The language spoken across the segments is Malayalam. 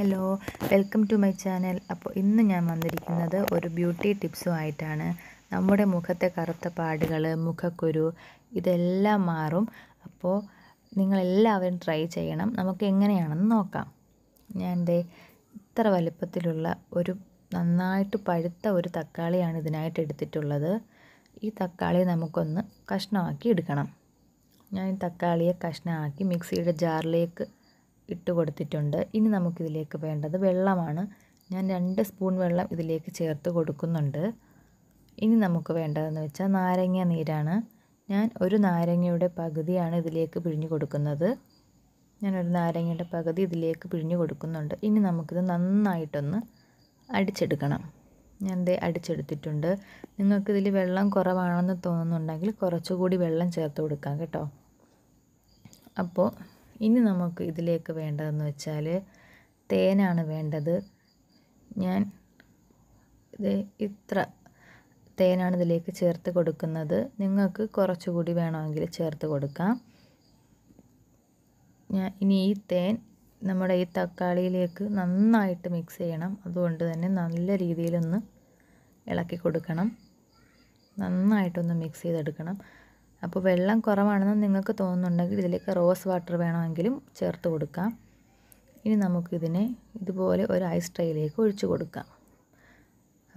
hello welcome to my channel അപ്പോൾ ഇന്ന് ഞാൻ വന്നിരിക്കുന്നത് ഒരു ബ്യൂട്ടി ടിപ്സുമായിട്ടാണ് ആയിട്ടാണ് നമ്മുടെ മുഖത്തെ കറുത്ത പാടുകൾ മുഖക്കുരു ഇതെല്ലാം മാറും അപ്പോൾ നിങ്ങളെല്ലാവരും ട്രൈ ചെയ്യണം നമുക്ക് എങ്ങനെയാണെന്ന് നോക്കാം ഞാൻ ദേ ഇത്ര വലുപ്പത്തിലുള്ള ഒരു നന്നായിട്ട് പഴുത്ത ഒരു തക്കാളിയാണ് ഇതിനായിട്ട് എടുത്തിട്ടുള്ളത് ഈ തക്കാളി നമുക്കൊന്ന് കഷ്ണമാക്കി എടുക്കണം ഞാൻ തക്കാളിയെ കഷ്ണമാക്കി മിക്സിയുടെ ജാറിലേക്ക് ഇട്ട് കൊടുത്തിട്ടുണ്ട് ഇനി നമുക്കിതിലേക്ക് വേണ്ടത് വെള്ളമാണ് ഞാൻ രണ്ട് സ്പൂൺ വെള്ളം ഇതിലേക്ക് ചേർത്ത് കൊടുക്കുന്നുണ്ട് ഇനി നമുക്ക് വേണ്ടതെന്ന് വെച്ചാൽ നാരങ്ങ നീരാണ് ഞാൻ ഒരു നാരങ്ങയുടെ പകുതിയാണ് ഇതിലേക്ക് പിഴിഞ്ഞു കൊടുക്കുന്നത് ഞാനൊരു നാരങ്ങയുടെ പകുതി ഇതിലേക്ക് പിഴിഞ്ഞു കൊടുക്കുന്നുണ്ട് ഇനി നമുക്കിത് നന്നായിട്ടൊന്ന് അടിച്ചെടുക്കണം ഞാൻ ദേ അടിച്ചെടുത്തിട്ടുണ്ട് നിങ്ങൾക്കിതിൽ വെള്ളം കുറവാണെന്ന് തോന്നുന്നുണ്ടെങ്കിൽ കുറച്ചുകൂടി വെള്ളം ചേർത്ത് കൊടുക്കാം കേട്ടോ അപ്പോൾ ഇനി നമുക്ക് ഇതിലേക്ക് വേണ്ടതെന്ന് വെച്ചാൽ തേനാണ് വേണ്ടത് ഞാൻ ഇത് ഇത്ര തേനാണ് ഇതിലേക്ക് ചേർത്ത് കൊടുക്കുന്നത് നിങ്ങൾക്ക് കുറച്ചുകൂടി വേണമെങ്കിൽ ചേർത്ത് കൊടുക്കാം ഞാൻ ഇനി ഈ തേൻ നമ്മുടെ ഈ തക്കാളിയിലേക്ക് നന്നായിട്ട് മിക്സ് ചെയ്യണം അതുകൊണ്ട് തന്നെ നല്ല രീതിയിലൊന്ന് ഇളക്കി കൊടുക്കണം നന്നായിട്ടൊന്ന് മിക്സ് ചെയ്തെടുക്കണം അപ്പോൾ വെള്ളം കുറവാണെന്ന് നിങ്ങൾക്ക് തോന്നുന്നുണ്ടെങ്കിൽ ഇതിലേക്ക് റോസ് വാട്ടർ വേണമെങ്കിലും ചേർത്ത് കൊടുക്കാം ഇനി നമുക്കിതിനെ ഇതുപോലെ ഒരു ഐസ് ട്രേയിലേക്ക് ഒഴിച്ചു കൊടുക്കാം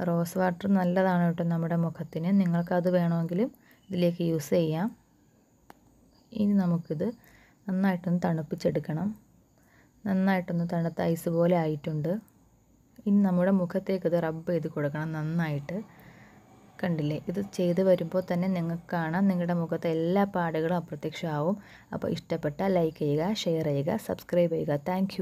റോസ് വാട്ടർ നല്ലതാണ് കേട്ടോ നമ്മുടെ മുഖത്തിന് നിങ്ങൾക്കത് വേണമെങ്കിലും ഇതിലേക്ക് യൂസ് ചെയ്യാം ഇനി നമുക്കിത് നന്നായിട്ടൊന്ന് തണുപ്പിച്ചെടുക്കണം നന്നായിട്ടൊന്ന് തണുത്ത ഐസ് പോലെ ആയിട്ടുണ്ട് ഇനി നമ്മുടെ മുഖത്തേക്ക് ഇത് റബ്ബ് ചെയ്ത് കൊടുക്കണം നന്നായിട്ട് കണ്ടില്ലേ ഇത് ചെയ്ത് വരുമ്പോൾ തന്നെ നിങ്ങൾക്ക് കാണാം നിങ്ങളുടെ മുഖത്തെ എല്ലാ പാടുകളും അപ്രത്യക്ഷമാവും അപ്പോൾ ഇഷ്ടപ്പെട്ട ലൈക്ക് ചെയ്യുക ഷെയർ ചെയ്യുക സബ്സ്ക്രൈബ് ചെയ്യുക താങ്ക്